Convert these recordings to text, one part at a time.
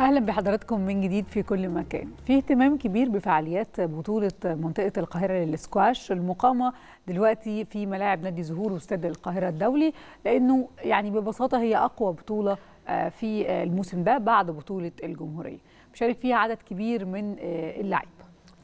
اهلا بحضراتكم من جديد في كل مكان في اهتمام كبير بفعاليات بطوله منطقه القاهره للسكواش المقامه دلوقتي في ملاعب نادي زهور واستاد القاهره الدولي لانه يعني ببساطه هي اقوى بطوله آه، في الموسم ده بعد بطوله الجمهوريه مشارك فيها عدد كبير من آه، اللعيبه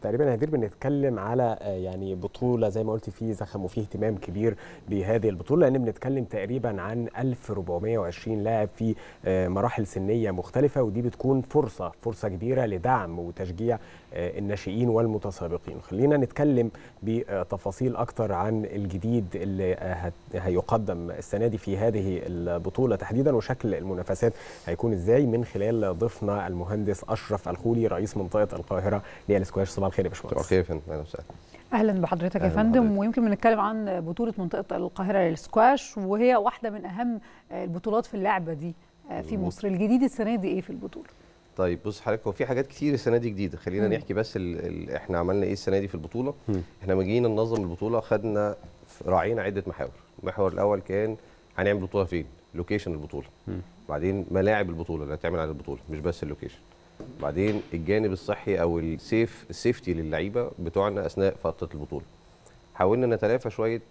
تقريبا يا هدير بنتكلم على آه، يعني بطوله زي ما قلت فيه زخم وفيه اهتمام كبير بهذه البطوله لان بنتكلم تقريبا عن 1420 لاعب في آه، مراحل سنيه مختلفه ودي بتكون فرصه فرصه كبيره لدعم وتشجيع آه، الناشئين والمتسابقين خلينا نتكلم بتفاصيل اكتر عن الجديد اللي هيقدم السنه دي في هذه البطوله تحديدا وشكل المنافسات هيكون ازاي من خلال ضيفنا المهندس اشرف الخولي رئيس منطقه القاهره للسكواش صباح الخير يا باشمهندس صباح الخير يا فندم اهلا وسهلا اهلا بحضرتك يا فندم ويمكن بنتكلم عن بطوله منطقه القاهره للسكواش وهي واحده من اهم البطولات في اللعبه دي آه، في مصر الجديد السنه دي ايه في البطوله طيب بص حضرتك هو في حاجات كتير السنه دي جديده خلينا نحكي بس الـ الـ احنا عملنا ايه السنه دي في البطوله مم. احنا لما جينا ننظم البطوله خدنا راعينا عده محاور المحور الاول كان هنعمل بطوله فين لوكيشن البطوله مم. بعدين ملاعب البطوله اللي هتعمل على البطوله مش بس اللوكيشن بعدين الجانب الصحي او السيف السيفتي للعيبه بتوعنا اثناء فتره البطوله حاولنا نتلافى شويه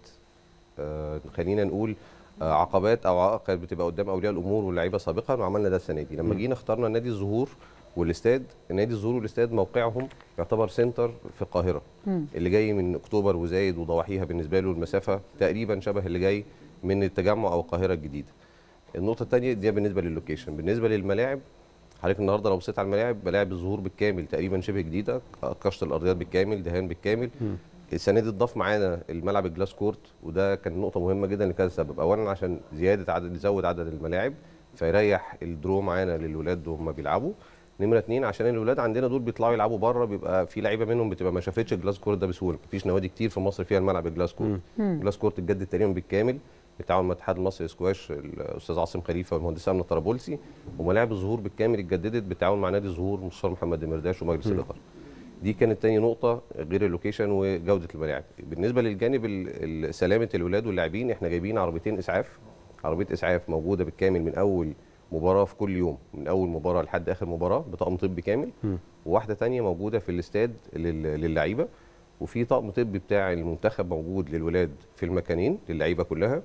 آه، خلينا نقول آه، عقبات او عائق كانت بتبقى قدام اولياء الامور واللعيبه سابقا وعملنا ده السنه دي لما جينا اخترنا نادي الزهور والاستاد نادي الزهور والاستاد موقعهم يعتبر سنتر في القاهره مم. اللي جاي من اكتوبر وزايد وضواحيها بالنسبه له المسافه تقريبا شبه اللي جاي من التجمع او القاهره الجديده النقطه الثانيه دي بالنسبه للوكيشن بالنسبه للملاعب حضرتك النهارده لو بصيت على الملاعب ملاعب الظهور بالكامل تقريبا شبه جديده كشط الارضيات بالكامل دهان بالكامل السنه دي اتضاف معانا الملعب الجلاس كورت وده كان نقطه مهمه جدا لكذا سبب اولا عشان زياده عدد يزود عدد الملاعب فيريح الدرو معانا للولاد وهم بيلعبوا نمره اثنين عشان الولاد عندنا دول بيطلعوا يلعبوا بره بيبقى في لعيبه منهم بتبقى ما شافتش الجلاس كورت ده بسهوله مفيش نوادي كتير في مصر فيها الملعب الجلاس كورت الجلاس كورت اتجدد تقريبا بالكامل بالتعاون مع الاتحاد المصري سكواش الاستاذ عاصم خليفه والمهندس امنه طرابلسي وملاعب الظهور بالكامل اتجددت بالتعاون مع نادي الظهور مستشار محمد دمرداش ومجلس الاداره. دي كانت تاني نقطه غير اللوكيشن وجوده الملاعب. بالنسبه للجانب سلامه الولاد واللاعبين احنا جايبين عربيتين اسعاف عربيه اسعاف موجوده بالكامل من اول مباراه في كل يوم من اول مباراه لحد اخر مباراه بطقم طبي كامل وواحده تانية موجوده في الاستاد للعيبه وفي طقم طبي بتاع المنتخب موجود للولاد في المكانين للعيبه كلها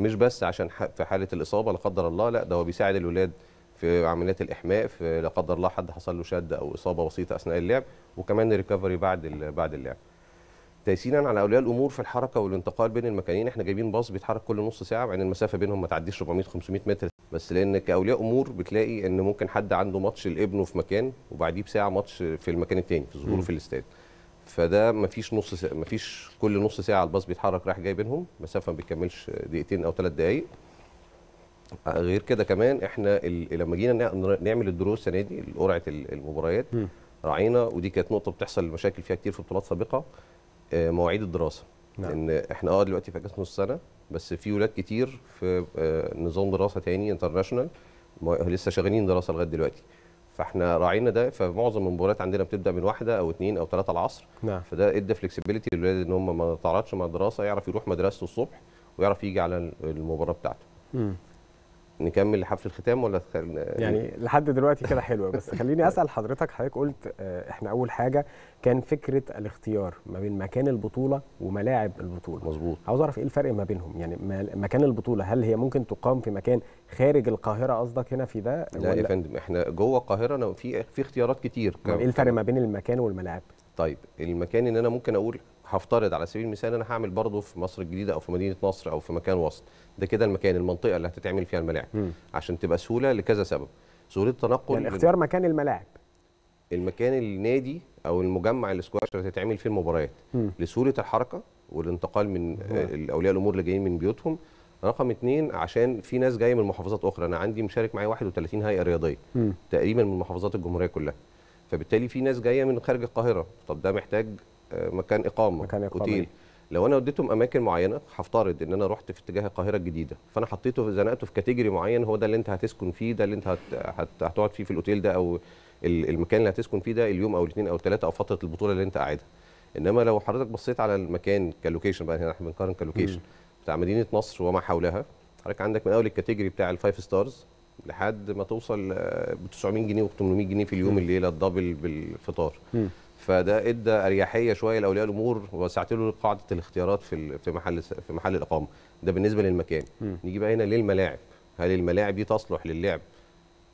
مش بس عشان في حاله الاصابه لا قدر الله لا ده هو بيساعد الولاد في عمليات الاحماء في لا قدر الله حد حصل له شد او اصابه بسيطه اثناء اللعب وكمان ريكفري بعد بعد اللعب تيسيرا على اولياء الامور في الحركه والانتقال بين المكانين احنا جايبين باص بيتحرك كل نص ساعه مع ان المسافه بينهم ما تعديش 400 500 متر بس لان كاولياء امور بتلاقي ان ممكن حد عنده ماتش لابنه في مكان وبعديه بساعه ماتش في المكان الثاني في ظهوره في الاستاد فده مفيش نص ساعة مفيش كل نص ساعه الباص بيتحرك رايح جاي بينهم مسافه ما بتكملش دقيقتين او ثلاث دقائق آه، غير كده كمان احنا لما جينا نعمل الدروس السنه دي قرعه المباريات راعينا ودي كانت نقطه بتحصل مشاكل فيها كتير في بطولات سابقه آه، مواعيد الدراسه نعم. ان احنا اه دلوقتي في اجازه نص سنه بس في ولاد كتير في آه، نظام دراسه تاني انترناشونال لسه شغالين دراسه لغايه دلوقتي فاحنا راعينا ده فمعظم المباريات عندنا بتبدا من واحده او اثنين او ثلاثه العصر نعم. فده ادى فلكسبيليتي للولاد ان هم ما تعرضش مع الدراسه يعرف يروح مدرسته الصبح ويعرف يجي على المباراه بتاعته. مم. نكمل لحفل الختام ولا تخل... يعني, يعني لحد دلوقتي كده حلوه بس خليني اسال حضرتك حضرتك قلت آه، احنا اول حاجه كان فكره الاختيار ما بين مكان البطوله وملاعب البطوله مظبوط عاوز اعرف ايه الفرق ما بينهم يعني مكان البطوله هل هي ممكن تقام في مكان خارج القاهره قصدك هنا في ده لا يا فندم احنا جوه القاهره في في اختيارات كتير ايه الفرق ما بين المكان والملاعب طيب المكان ان انا ممكن اقول هفترض على سبيل المثال انا هعمل برضه في مصر الجديده او في مدينه نصر او في مكان وسط ده كده المكان المنطقه اللي هتتعمل فيها الملاعب م. عشان تبقى سهوله لكذا سبب سهوله التنقل يعني اختيار لل... مكان الملاعب المكان النادي او المجمع الاسكواش اللي هتتعمل فيه المباريات لسهوله الحركه والانتقال من آه، اولياء الامور اللي جايين من بيوتهم رقم اثنين عشان في ناس جايه من محافظات اخرى انا عندي مشارك معايا 31 هيئه رياضيه م. تقريبا من محافظات الجمهوريه كلها فبالتالي في ناس جايه من خارج القاهره طب ده محتاج آه، مكان اقامه مكان اقامه أوتيل. إيه. لو انا وديتهم اماكن معينه هفترض ان انا رحت في اتجاه القاهره الجديده فانا حطيته زنقته في كاتيجوري معين هو ده اللي انت هتسكن فيه ده اللي انت هتقعد فيه في الاوتيل ده او المكان اللي هتسكن فيه ده اليوم او الاثنين او الثلاثه او فتره البطوله اللي انت قاعدها انما لو حضرتك بصيت على المكان كلوكيشن بقى هنا احنا بنقارن كلوكيشن بتاع مدينه نصر وما حولها حضرتك عندك من اول الكاتيجوري بتاع الفايف ستارز لحد ما توصل آه، ب 900 جنيه و 800 جنيه في اليوم الليله الدبل بالفطار فده ادى اريحيه شويه لاولياء الامور وسعت له قاعده الاختيارات في في محل في محل الاقامه ده بالنسبه للمكان م. نيجي بقى هنا للملاعب هل الملاعب دي تصلح للعب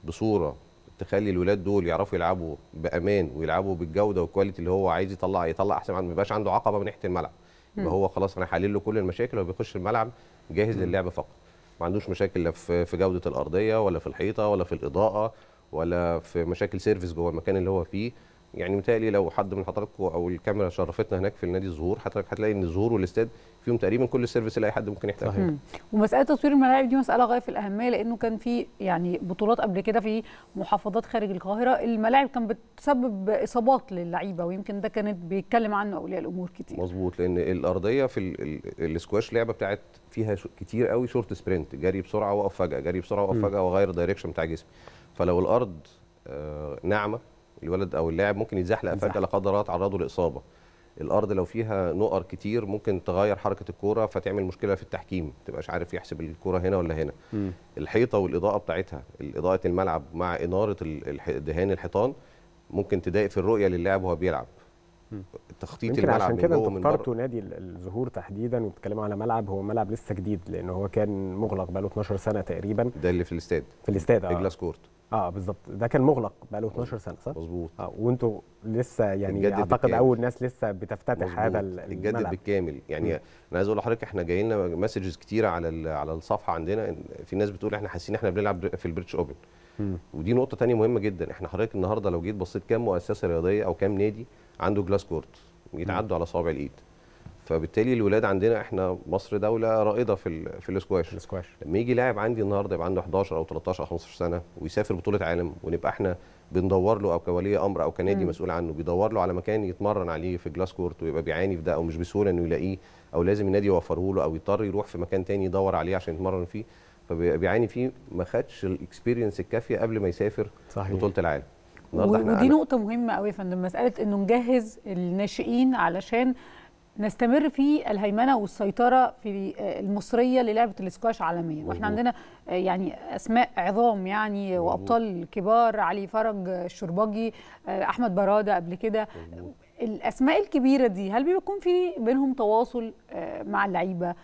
بصوره تخلي الولاد دول يعرفوا يلعبوا بامان ويلعبوا بالجوده والكواليتي اللي هو عايز يطلع يطلع احسن ما يبقاش عنده عقبه من ناحيه الملعب يبقى هو خلاص انا حلل له كل المشاكل وبيخش الملعب جاهز للعب فقط ما عندوش مشاكل لا في جوده الارضيه ولا في الحيطه ولا في الاضاءه ولا في مشاكل سيرفيس جوه المكان اللي هو فيه يعني متهيألي لو حد من حضراتكم او الكاميرا شرفتنا هناك في نادي الزهور حضرتك هتلاقي ان الزهور والاستاد فيهم تقريبا كل السيرفيس اللي اي حد ممكن يحتاجها صحيح. ومساله تطوير الملاعب دي مساله غايه في الاهميه لانه كان في يعني بطولات قبل كده في محافظات خارج القاهره الملاعب كان بتسبب اصابات للعيبه ويمكن ده كانت بيتكلم عنه اولياء الامور كتير مظبوط لان الارضيه في الاسكواش لعبه بتاعت فيها كتير قوي شورت سبرنت جري بسرعه واقف فجاه جري بسرعه واقف فجاه واغير الدايركشن بتاع جسمي فلو الارض آه، ناعمه الولد او اللاعب ممكن يتزحلق فجاه لا قدر الله تعرضه لاصابه الارض لو فيها نقر كتير ممكن تغير حركه الكوره فتعمل مشكله في التحكيم ما تبقاش عارف يحسب الكوره هنا ولا هنا م. الحيطه والاضاءه بتاعتها اضاءه الملعب مع اناره دهان الحيطان ممكن تضايق في الرؤيه للاعب وهو بيلعب تخطيط الملعب عشان كده انتوا اخترتوا نادي الزهور تحديدا وبتتكلموا على ملعب هو ملعب لسه جديد لان هو كان مغلق بقاله 12 سنه تقريبا ده اللي في الاستاد في الاستاد اه جلاس كورت اه بالظبط ده كان مغلق بقى له 12 سنه صح؟ مظبوط اه وانتوا لسه يعني اعتقد بالكامل. اول ناس لسه بتفتتح مزبوط. هذا الملعب اتجدد بالكامل يعني م. انا عايز اقول لحضرتك احنا جاي لنا مسجز كتيره على على الصفحه عندنا في ناس بتقول احنا حاسين احنا بنلعب في البريتش اوبن م. ودي نقطه ثانيه مهمه جدا احنا حضرتك النهارده لو جيت بصيت كام مؤسسه رياضيه او كام نادي عنده جلاس كورت يتعدوا على صوابع الايد فبالتالي الولاد عندنا احنا مصر دوله رائده في في الاسكواش الاسكواش لما يجي لاعب عندي النهارده يبقى عنده 11 او 13 او 15 سنه ويسافر بطوله عالم ونبقى احنا بندور له او كولي امر او كنادي مم. مسؤول عنه بيدور له على مكان يتمرن عليه في جلاس كورت ويبقى بيعاني في ده او مش بسهوله انه يلاقيه او لازم النادي يوفره له او يضطر يروح في مكان تاني يدور عليه عشان يتمرن فيه فبيعاني فيه ما خدش الاكسبيرينس الكافيه قبل ما يسافر صحيح. بطوله العالم النهارده احنا ودي نقطة مهمة قوي يا فندم مسألة انه نجهز الناشئين علشان نستمر في الهيمنه والسيطره في آه، المصريه للعبه الاسكواش عالميا واحنا عندنا آه، يعني اسماء عظام يعني آه، وابطال كبار علي فرج الشربجي احمد براده قبل كده الاسماء الكبيره دي هل بيكون في بينهم تواصل مع اللعيبه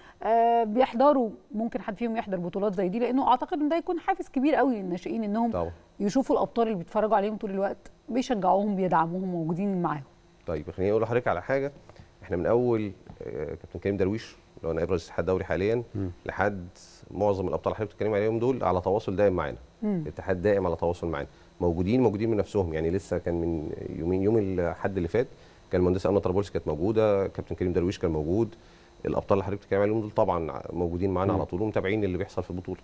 بيحضروا ممكن حد فيهم يحضر بطولات زي دي لانه اعتقد ان ده يكون حافز كبير قوي للناشئين انهم طبعا. يشوفوا الابطال اللي بيتفرجوا عليهم طول الوقت بيشجعوهم بيدعموهم موجودين معاهم طيب خليني اقول لحضرتك على حاجه احنا من اول آه، كابتن كريم درويش اللي هو نائب رئيس الاتحاد الدولي حاليا م. لحد معظم الابطال اللي حضرتك بتتكلم عليهم دول على تواصل دائم معانا الاتحاد دائم على تواصل معانا موجودين موجودين من نفسهم يعني لسه كان من يومين يوم الاحد اللي فات كان المهندسه امنه طرابلس كانت موجوده كابتن كريم درويش كان موجود الابطال اللي حضرتك بتتكلم عليهم دول طبعا موجودين معانا على طول ومتابعين اللي بيحصل في البطوله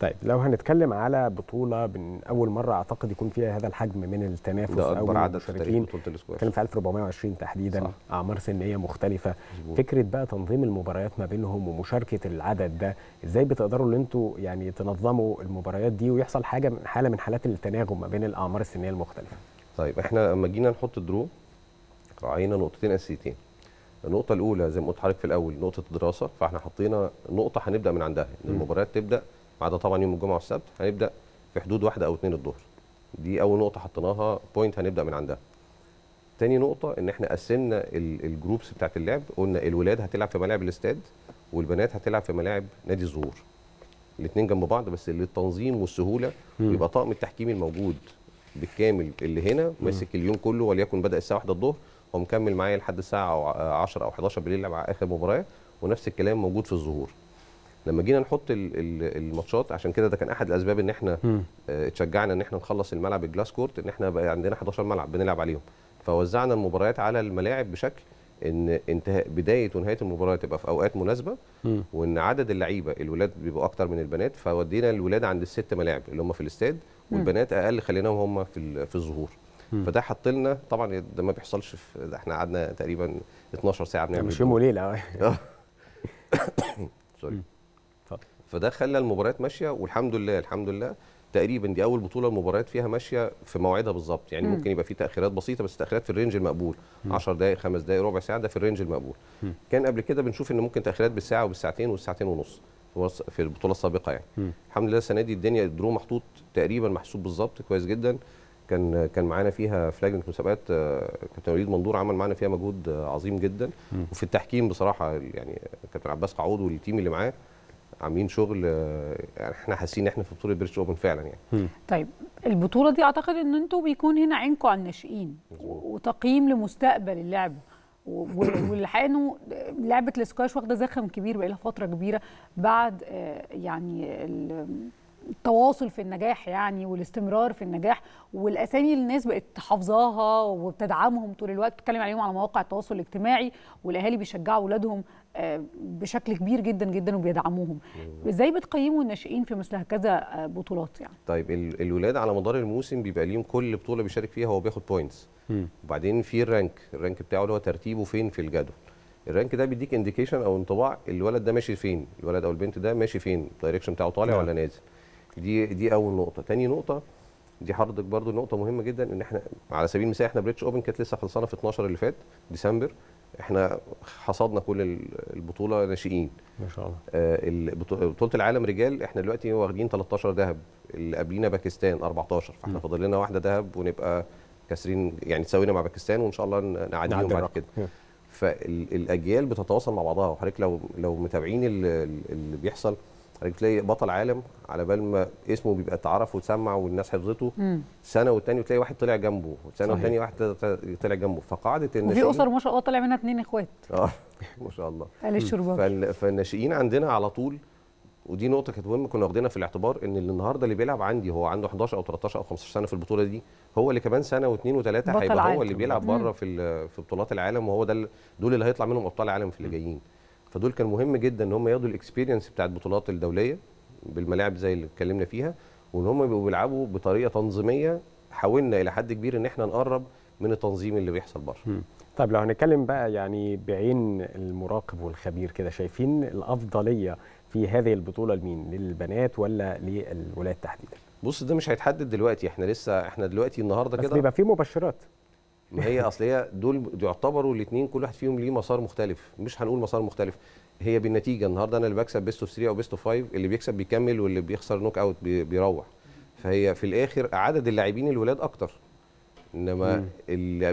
طيب لو هنتكلم على بطوله من اول مره اعتقد يكون فيها هذا الحجم من التنافس ده اكبر عدد في تاريخ بطوله الاسكواش كان في 1420 تحديدا صح. اعمار سنيه مختلفه مزبوط. فكره بقى تنظيم المباريات ما بينهم ومشاركه العدد ده ازاي بتقدروا ان انتوا يعني تنظموا المباريات دي ويحصل حاجه من حاله من حالات التناغم ما بين الاعمار السنيه المختلفه طيب احنا لما جينا نحط درو راعينا نقطتين اساسيتين النقطة الأولى زي ما قلت حضرتك في الأول نقطة دراسة فاحنا حطينا نقطة هنبدأ من عندها إن المباريات تبدأ بعد طبعا يوم الجمعه والسبت هنبدا في حدود واحده او اثنين الظهر دي اول نقطه حطيناها بوينت هنبدا من عندها تاني نقطة إن إحنا قسمنا الجروبس بتاعت اللعب قلنا الولاد هتلعب في ملاعب الاستاد والبنات هتلعب في ملاعب نادي الزهور. الاثنين جنب بعض بس للتنظيم والسهولة يبقى طاقم التحكيم الموجود بالكامل اللي هنا ماسك اليوم كله وليكن بدأ الساعة 1 الظهر هو مكمل معايا لحد الساعة 10 أو 11 بالليل مع آخر مباراة ونفس الكلام موجود في الظهور. لما جينا نحط الماتشات عشان كده ده كان احد الاسباب ان احنا آه، اتشجعنا ان احنا نخلص الملعب الجلاس كورت ان احنا بقى عندنا 11 ملعب بنلعب عليهم فوزعنا المباريات على الملاعب بشكل ان انتهاء بدايه ونهايه المباراه تبقى في اوقات مناسبه وان عدد اللعيبه الولاد بيبقوا اكتر من البنات فودينا الولاد عند الست ملاعب اللي هم في الاستاد والبنات اقل خليناهم هم في في الظهور فده حط لنا طبعا ده ما بيحصلش في ده احنا قعدنا تقريبا 12 ساعه بنعمل مش يوم وليله سوري فده خلى المباريات ماشيه والحمد لله الحمد لله تقريبا دي اول بطوله المباريات فيها ماشيه في موعدها بالظبط يعني م. ممكن يبقى في تاخيرات بسيطه بس تاخيرات في الرينج المقبول 10 دقائق 5 دقائق ربع ساعه ده في الرينج المقبول م. كان قبل كده بنشوف ان ممكن تاخيرات بالساعه وبالساعتين والساعتين ونص في البطوله السابقه يعني م. الحمد لله السنه دي الدنيا الدرو محطوط تقريبا محسوب بالظبط كويس جدا كان كان معانا فيها في لجنه مسابقات آه، كابتن وليد مندور عمل معانا فيها مجهود آه، عظيم جدا م. وفي التحكيم بصراحه يعني كابتن عباس قعود والتيم اللي معاه عاملين شغل آه، يعني احنا حاسين ان احنا في بطوله بريتش اوبن فعلا يعني طيب البطوله دي اعتقد ان انتوا بيكون هنا عينكم على الناشئين وتقييم لمستقبل اللعبه والحقيقه انه لعبه الاسكواش واخده زخم كبير لها فتره كبيره بعد آه، يعني التواصل في النجاح يعني والاستمرار في النجاح والاسامي الناس بقت حافظاها وبتدعمهم طول الوقت بتتكلم عليهم على مواقع التواصل الاجتماعي والاهالي بيشجعوا اولادهم آه، بشكل كبير جدا جدا وبيدعموهم ازاي بتقيموا الناشئين في مثل هكذا آه، بطولات يعني طيب الولاد على مدار الموسم بيبقى ليهم كل بطوله بيشارك فيها هو بياخد بوينتس وبعدين في الرانك الرانك بتاعه اللي هو ترتيبه فين في الجدول الرانك ده بيديك انديكيشن او انطباع الولد ده ماشي فين الولد او البنت ده ماشي فين الدايركشن بتاعه طالع نعم. ولا نازل دي دي اول نقطه تاني نقطه دي حضرتك برضو نقطه مهمه جدا ان احنا على سبيل المثال احنا بريتش اوبن كانت لسه خلصانه في 12 اللي فات ديسمبر احنا حصدنا كل البطوله ناشئين ما شاء الله آه بطوله العالم رجال احنا دلوقتي واخدين 13 ذهب اللي قبلينا باكستان 14 فاحنا فاضل لنا واحده ذهب ونبقى كاسرين يعني تساوينا مع باكستان وان شاء الله نعديهم بعد كده فالاجيال بتتواصل مع بعضها وحضرتك لو لو متابعين اللي بيحصل يعني تلاقي بطل عالم على بال ما اسمه بيبقى اتعرف واتسمع والناس حفظته مم. سنه والتاني وتلاقي واحد طلع جنبه سنه والتاني واحد طلع جنبه فقاعده الناشئين وفي اسر ما شاء الله طلع منها اثنين اخوات اه ما شاء الله قال الشربات فالناشئين عندنا على طول ودي نقطه كانت مهمه كنا واخدينها في الاعتبار ان اللي النهارده اللي بيلعب عندي هو عنده 11 او 13 او 15 سنه في البطوله دي هو اللي كمان سنه واثنين وثلاثه هيبقى هو اللي بيلعب بره في في بطولات العالم وهو ده دول اللي هيطلع منهم ابطال عالم في اللي جايين فدول كان مهم جدا ان هم ياخدوا الاكسبيرينس بتاعت البطولات الدوليه بالملاعب زي اللي اتكلمنا فيها وان هم يبقوا بيلعبوا بطريقه تنظيميه حاولنا الى حد كبير ان احنا نقرب من التنظيم اللي بيحصل بره طيب لو هنتكلم بقى يعني بعين المراقب والخبير كده شايفين الافضليه في هذه البطوله لمين للبنات ولا للولاد تحديدا بص ده مش هيتحدد دلوقتي احنا لسه احنا دلوقتي النهارده كده بس بيبقى في مبشرات ما هي اصل هي دول يعتبروا الاثنين كل واحد فيهم ليه مسار مختلف مش هنقول مسار مختلف هي بالنتيجه النهارده انا اللي بكسب بيست اوف 3 او بيست اوف 5 اللي بيكسب بيكمل واللي بيخسر نوك اوت بيروح فهي في الاخر عدد اللاعبين الولاد اكتر انما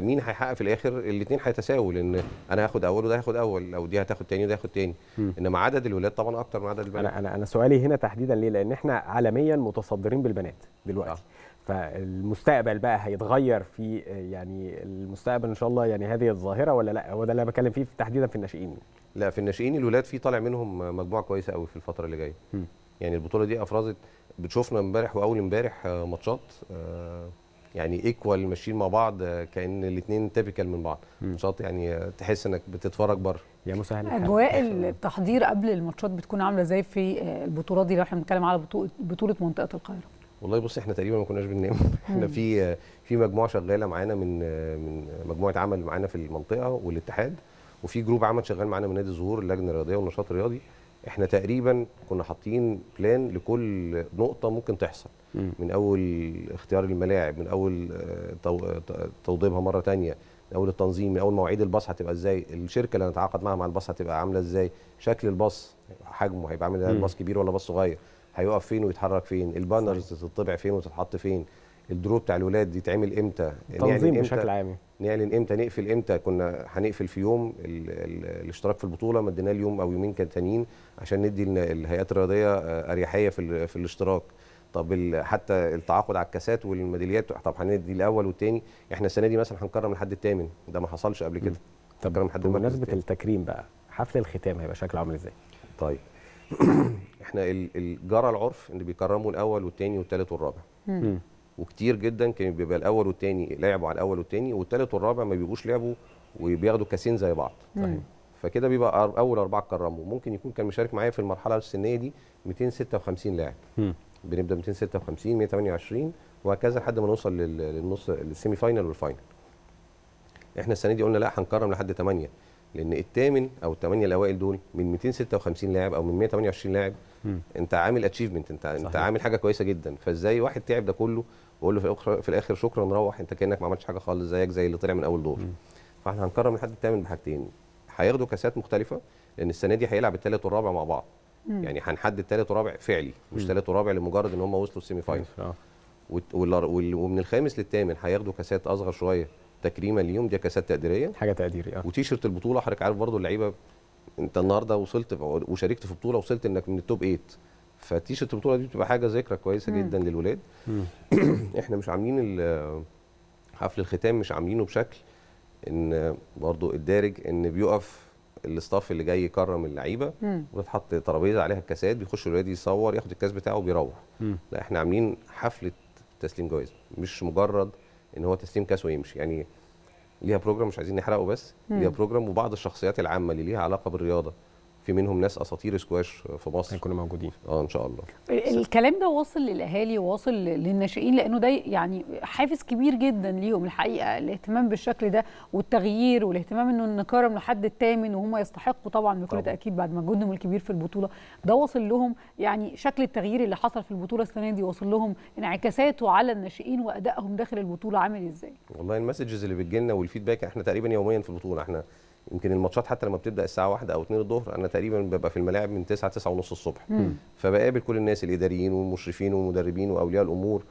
مين هيحقق في الاخر الاثنين هيتساووا لان انا هاخد اول وده هياخد اول او دي هتاخد تاني وده هياخد تاني انما عدد الولاد طبعا اكتر من عدد البنات انا انا سؤالي هنا تحديدا ليه لان احنا عالميا متصدرين بالبنات دلوقتي آه. فالمستقبل بقى هيتغير في يعني المستقبل ان شاء الله يعني هذه الظاهره ولا لا هو ده اللي انا بتكلم فيه تحديدا في الناشئين لا في الناشئين الولاد في طالع منهم مجموعه كويسه قوي في الفتره اللي جايه يعني البطوله دي افرزت بتشوفنا امبارح واول امبارح آه، ماتشات آه، يعني ايكوال ماشيين مع بعض آه، كان الاثنين تيبيكال من بعض ماتشات يعني تحس انك بتتفرج بره يا مسهل اجواء التحضير قبل الماتشات بتكون عامله ازاي في البطولات دي لو احنا بنتكلم على بطوله منطقه القاهره والله بص احنا تقريبا ما كناش بننام احنا في في مجموعه شغاله معانا من من مجموعه عمل معانا في المنطقه والاتحاد وفي جروب عمل شغال معانا من نادي الزهور اللجنه الرياضيه والنشاط الرياضي احنا تقريبا كنا حاطين بلان لكل نقطه ممكن تحصل من اول اختيار الملاعب من اول آه، توضيبها مره ثانيه من اول التنظيم من اول مواعيد الباص هتبقى ازاي الشركه اللي هنتعاقد معاها مع الباص هتبقى عامله ازاي شكل الباص حجمه هيبقى عامل ازاي الباص كبير ولا باص صغير هيقف فين ويتحرك فين البانرز تتطبع فين وتتحط فين الدرو بتاع الولاد يتعمل امتى تنظيم بشكل عام نعلن امتى نقفل امتى كنا هنقفل في يوم الـ الـ الاشتراك في البطوله مديناه اليوم او يومين كان تانيين عشان ندي الهيئات الرياضيه آه، اريحيه في, في الاشتراك طب حتى التعاقد على الكاسات والميداليات طب هندي الاول والثاني احنا السنه دي مثلا هنكرم لحد الثامن ده ما حصلش قبل كده طب بمناسبه التكريم بقى حفل الختام هيبقى شكله عامل ازاي طيب احنا جرى العرف ان بيكرموا الاول والثاني والثالث والرابع وكتير جدا كان بيبقى الاول والثاني لعبوا على الاول والثاني والثالث والرابع ما بيبقوش لعبوا وبياخدوا كاسين زي بعض فكده بيبقى اول اربعه اتكرموا ممكن يكون كان مشارك معايا في المرحله السنيه دي 256 لاعب بنبدا 256 128 وهكذا لحد ما نوصل للنص للسيمي فاينل والفاينل احنا السنه دي قلنا لا هنكرم لحد 8 لان الثامن او الثمانيه الاوائل دول من 256 لاعب او من 128 لاعب انت عامل اتشيفمنت انت صحيح. انت عامل حاجه كويسه جدا فازاي واحد تعب ده كله واقول له في الاخر في الاخر شكرا روح انت كانك ما عملتش حاجه خالص زيك زي اللي طلع من اول دور فاحنا هنكرم الحد الثامن بحاجتين هياخدوا كاسات مختلفه لان السنه دي هيلعب الثالث والرابع مع بعض مم. يعني هنحدد الثالث والرابع فعلي مش ثالث والرابع لمجرد ان هم وصلوا السيمي فاينل آه. ومن الخامس للثامن هياخدوا كاسات اصغر شويه تكريما ليهم دي كاسات تقديريه حاجه تقديريه اه وتيشرت البطوله حضرتك عارف برضو اللعيبه انت النهارده وصلت وشاركت في بطوله وصلت انك من التوب 8 فتيشرت البطوله دي بتبقى حاجه ذكرى كويسه مم. جدا للولاد احنا مش عاملين حفل الختام مش عاملينه بشكل ان برضو الدارج ان بيقف الاستاف اللي جاي يكرم اللعيبه وبتحط ترابيزه عليها الكاسات بيخش الولاد يصور ياخد الكاس بتاعه وبيروح لا احنا عاملين حفله تسليم جوائز مش مجرد ان هو تسليم كاس ويمشي يعني ليها بروجرام مش عايزين نحرقه بس ليها بروجرام وبعض الشخصيات العامه اللي ليها علاقه بالرياضه في منهم ناس اساطير سكواش في مصر هنكون موجودين اه ان شاء الله الكلام ده واصل للاهالي وواصل للناشئين لانه ده يعني حافز كبير جدا ليهم الحقيقه الاهتمام بالشكل ده والتغيير والاهتمام انه نكرم لحد الثامن وهم يستحقوا طبعا بكل تاكيد بعد مجهودهم الكبير في البطوله ده واصل لهم يعني شكل التغيير اللي حصل في البطوله السنه دي واصل لهم انعكاساته على الناشئين وادائهم داخل البطوله عامل ازاي والله المسجز اللي بتجي لنا والفيدباك احنا تقريبا يوميا في البطوله احنا يمكن الماتشات حتى لما بتبدا الساعه 1 او 2 الظهر انا تقريبا ببقى في الملاعب من 9 9 ونص الصبح مم. فبقابل كل الناس الاداريين والمشرفين والمدربين واولياء الامور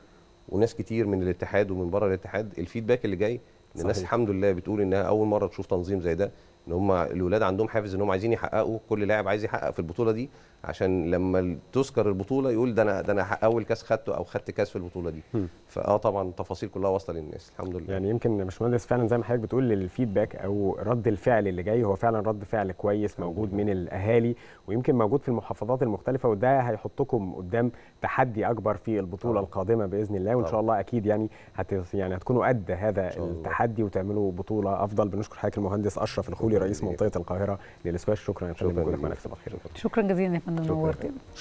وناس كتير من الاتحاد ومن بره الاتحاد الفيدباك اللي جاي الناس الحمد لله بتقول انها اول مره تشوف تنظيم زي ده ان هم الاولاد عندهم حافز ان هم عايزين يحققوا كل لاعب عايز يحقق في البطوله دي عشان لما تذكر البطوله يقول ده انا ده انا اول كاس خدته او خدت كاس في البطوله دي فاه طبعا التفاصيل كلها واصله للناس الحمد لله يعني يمكن يا باشمهندس فعلا زي ما حضرتك بتقول الفيدباك او رد الفعل اللي جاي هو فعلا رد فعل كويس موجود من الاهالي ويمكن موجود في المحافظات المختلفه وده هيحطكم قدام تحدي اكبر في البطوله طبعا. القادمه باذن الله وان شاء الله اكيد يعني هت يعني هتكونوا قد هذا التحدي وتعملوا بطوله افضل بنشكر حضرتك المهندس اشرف الخوي الدولي رئيس منطقه القاهره للاسباش شكرا يا فندم شكرا جزيلا يا فندم نورتنا